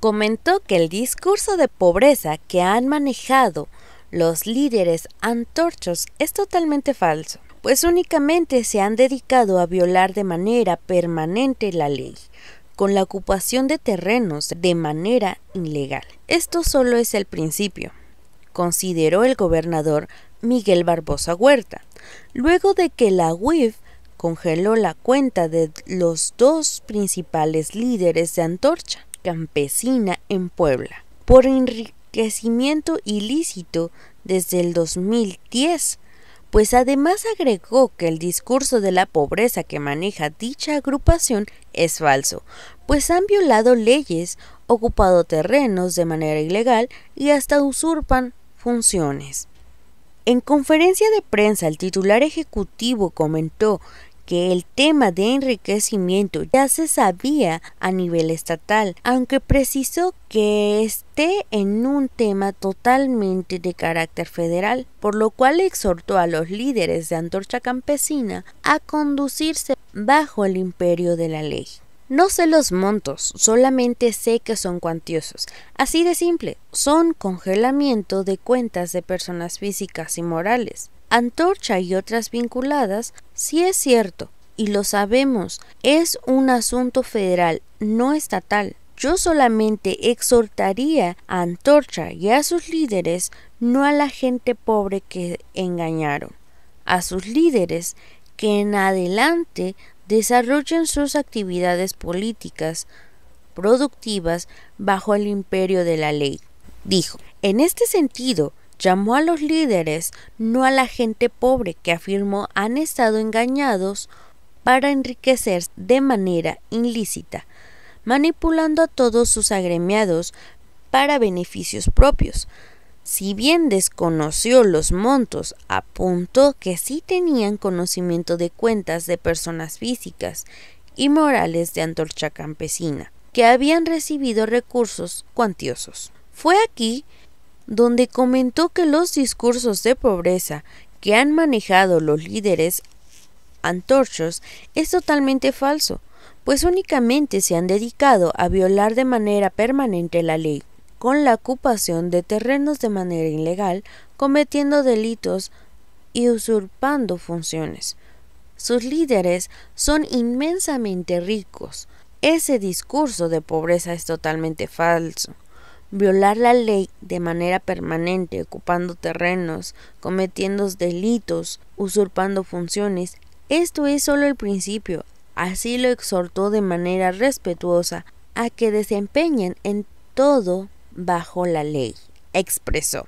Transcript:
comentó que el discurso de pobreza que han manejado los líderes antorchos es totalmente falso, pues únicamente se han dedicado a violar de manera permanente la ley, con la ocupación de terrenos de manera ilegal. Esto solo es el principio, consideró el gobernador Miguel Barbosa Huerta, luego de que la UIF congeló la cuenta de los dos principales líderes de Antorcha, campesina en Puebla por enriquecimiento ilícito desde el 2010, pues además agregó que el discurso de la pobreza que maneja dicha agrupación es falso, pues han violado leyes, ocupado terrenos de manera ilegal y hasta usurpan funciones. En conferencia de prensa, el titular ejecutivo comentó que el tema de enriquecimiento ya se sabía a nivel estatal, aunque precisó que esté en un tema totalmente de carácter federal, por lo cual exhortó a los líderes de Antorcha Campesina a conducirse bajo el imperio de la ley. No sé los montos, solamente sé que son cuantiosos. Así de simple, son congelamiento de cuentas de personas físicas y morales. Antorcha y otras vinculadas, sí es cierto, y lo sabemos, es un asunto federal, no estatal. Yo solamente exhortaría a Antorcha y a sus líderes, no a la gente pobre que engañaron, a sus líderes que en adelante desarrollan sus actividades políticas productivas bajo el imperio de la ley. Dijo, en este sentido, llamó a los líderes, no a la gente pobre que afirmó han estado engañados para enriquecerse de manera ilícita, manipulando a todos sus agremiados para beneficios propios si bien desconoció los montos, apuntó que sí tenían conocimiento de cuentas de personas físicas y morales de Antorcha Campesina, que habían recibido recursos cuantiosos. Fue aquí donde comentó que los discursos de pobreza que han manejado los líderes antorchos es totalmente falso, pues únicamente se han dedicado a violar de manera permanente la ley, con la ocupación de terrenos de manera ilegal, cometiendo delitos y usurpando funciones. Sus líderes son inmensamente ricos. Ese discurso de pobreza es totalmente falso. Violar la ley de manera permanente, ocupando terrenos, cometiendo delitos, usurpando funciones, esto es solo el principio. Así lo exhortó de manera respetuosa a que desempeñen en todo bajo la ley, expresó.